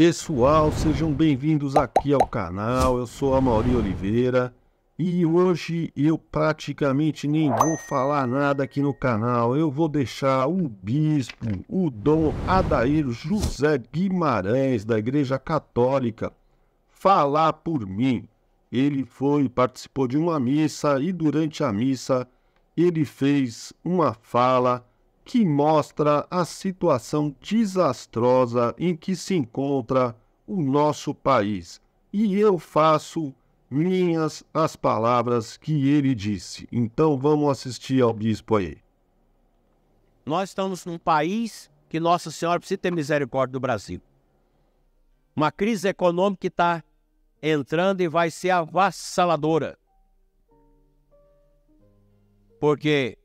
pessoal, sejam bem-vindos aqui ao canal. Eu sou a Mauri Oliveira e hoje eu praticamente nem vou falar nada aqui no canal. Eu vou deixar o bispo, o Dom Adair José Guimarães da Igreja Católica falar por mim. Ele foi, participou de uma missa e durante a missa ele fez uma fala que mostra a situação desastrosa em que se encontra o nosso país. E eu faço minhas as palavras que ele disse. Então vamos assistir ao bispo aí. Nós estamos num país que Nossa Senhora precisa ter misericórdia do Brasil. Uma crise econômica que está entrando e vai ser avassaladora. Porque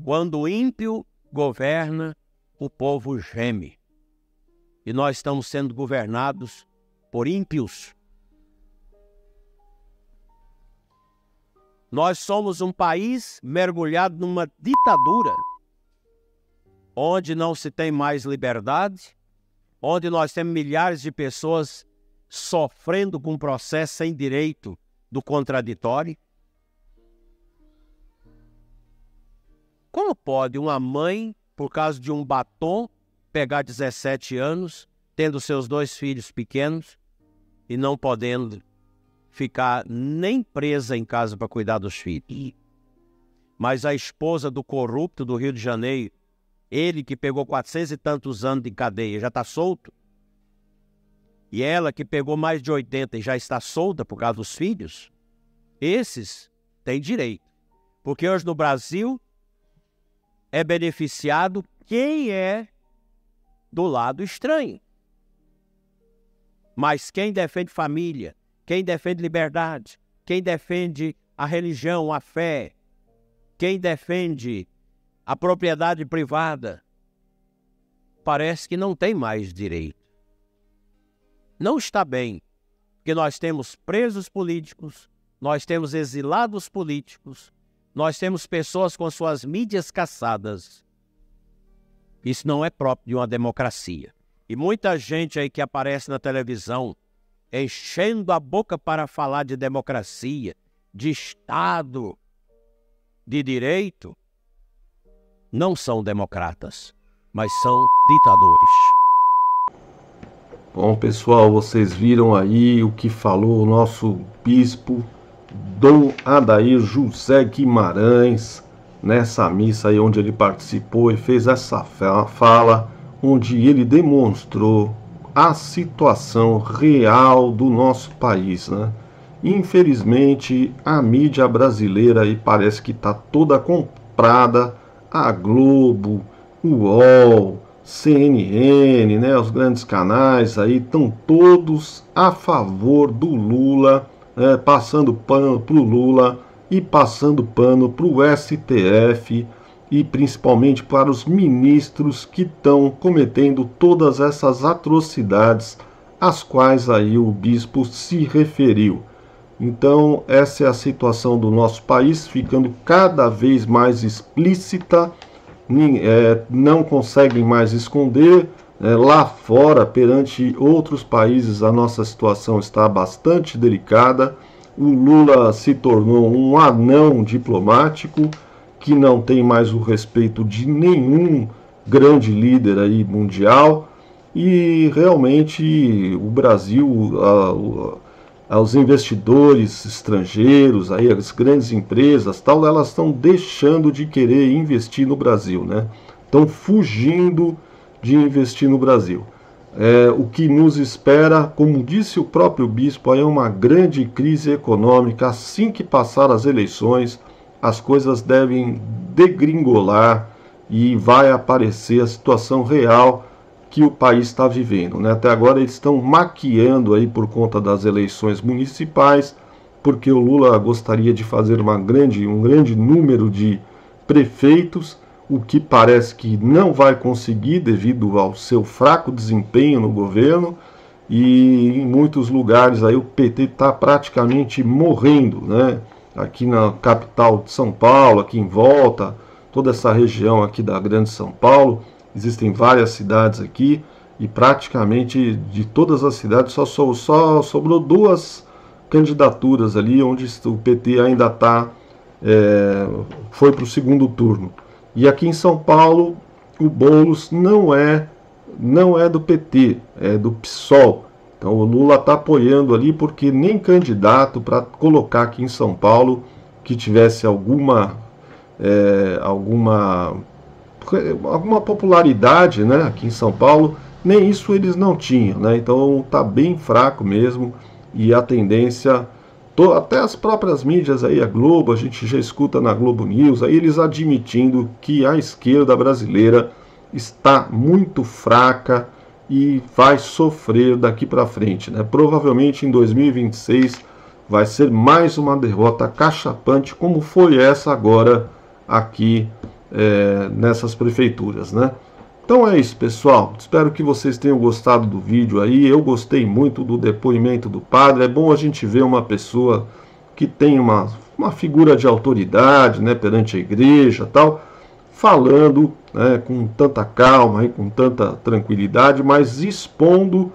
quando o ímpio governa, o povo geme. E nós estamos sendo governados por ímpios. Nós somos um país mergulhado numa ditadura, onde não se tem mais liberdade, onde nós temos milhares de pessoas sofrendo com um processo sem direito do contraditório. Como pode uma mãe, por causa de um batom, pegar 17 anos, tendo seus dois filhos pequenos e não podendo ficar nem presa em casa para cuidar dos filhos? Mas a esposa do corrupto do Rio de Janeiro, ele que pegou 400 e tantos anos de cadeia, já está solto? E ela que pegou mais de 80 e já está solta por causa dos filhos? Esses têm direito. Porque hoje no Brasil é beneficiado quem é do lado estranho. Mas quem defende família, quem defende liberdade, quem defende a religião, a fé, quem defende a propriedade privada, parece que não tem mais direito. Não está bem, porque nós temos presos políticos, nós temos exilados políticos, nós temos pessoas com suas mídias caçadas. Isso não é próprio de uma democracia. E muita gente aí que aparece na televisão enchendo a boca para falar de democracia, de Estado, de direito, não são democratas, mas são ditadores. Bom, pessoal, vocês viram aí o que falou o nosso bispo Dom Adair José Guimarães, nessa missa aí onde ele participou e fez essa fala, onde ele demonstrou a situação real do nosso país, né? Infelizmente, a mídia brasileira aí parece que está toda comprada a Globo, UOL, CNN, né, os grandes canais aí estão todos a favor do Lula é, passando pano para o Lula e passando pano para o STF e principalmente para os ministros que estão cometendo todas essas atrocidades às quais aí o bispo se referiu. Então, essa é a situação do nosso país ficando cada vez mais explícita, é, não conseguem mais esconder, é, lá fora, perante outros países, a nossa situação está bastante delicada. O Lula se tornou um anão diplomático que não tem mais o respeito de nenhum grande líder aí mundial. E realmente o Brasil, a, a, aos investidores estrangeiros, aí as grandes empresas, tal, elas estão deixando de querer investir no Brasil, né? Estão fugindo de investir no Brasil. É, o que nos espera, como disse o próprio bispo, é uma grande crise econômica. Assim que passar as eleições, as coisas devem degringolar e vai aparecer a situação real que o país está vivendo. Né? Até agora eles estão maquiando aí por conta das eleições municipais, porque o Lula gostaria de fazer uma grande, um grande número de prefeitos o que parece que não vai conseguir devido ao seu fraco desempenho no governo. E em muitos lugares aí o PT está praticamente morrendo, né? Aqui na capital de São Paulo, aqui em volta, toda essa região aqui da Grande São Paulo, existem várias cidades aqui e praticamente de todas as cidades só, só, só sobrou duas candidaturas ali onde o PT ainda está é, eh, foi para o segundo turno. E aqui em São Paulo, o Boulos não é não é do PT, é do PSOL. Então o Lula está apoiando ali porque nem candidato para colocar aqui em São Paulo que tivesse alguma é, alguma alguma popularidade, né, aqui em São Paulo, nem isso eles não tinham, né? Então tá bem fraco mesmo e a tendência até as próprias mídias aí, a Globo, a gente já escuta na Globo News, aí eles admitindo que a esquerda brasileira está muito fraca e vai sofrer daqui para frente, né? Provavelmente em 2026 vai ser mais uma derrota cachapante, como foi essa agora aqui é, nessas prefeituras, né? Então é isso, pessoal. Espero que vocês tenham gostado do vídeo aí. Eu gostei muito do depoimento do padre. É bom a gente ver uma pessoa que tem uma, uma figura de autoridade né, perante a igreja tal, falando né, com tanta calma e com tanta tranquilidade, mas expondo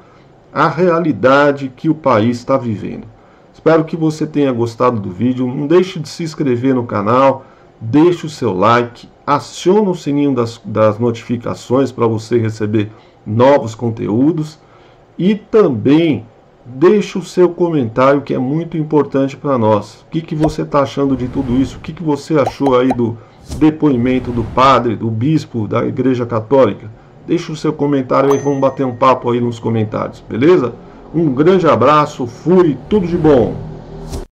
a realidade que o país está vivendo. Espero que você tenha gostado do vídeo. Não deixe de se inscrever no canal, deixe o seu like aciona o sininho das, das notificações para você receber novos conteúdos e também deixe o seu comentário que é muito importante para nós. O que, que você está achando de tudo isso? O que, que você achou aí do depoimento do padre, do bispo da Igreja Católica? Deixe o seu comentário aí, vamos bater um papo aí nos comentários, beleza? Um grande abraço, fui, tudo de bom!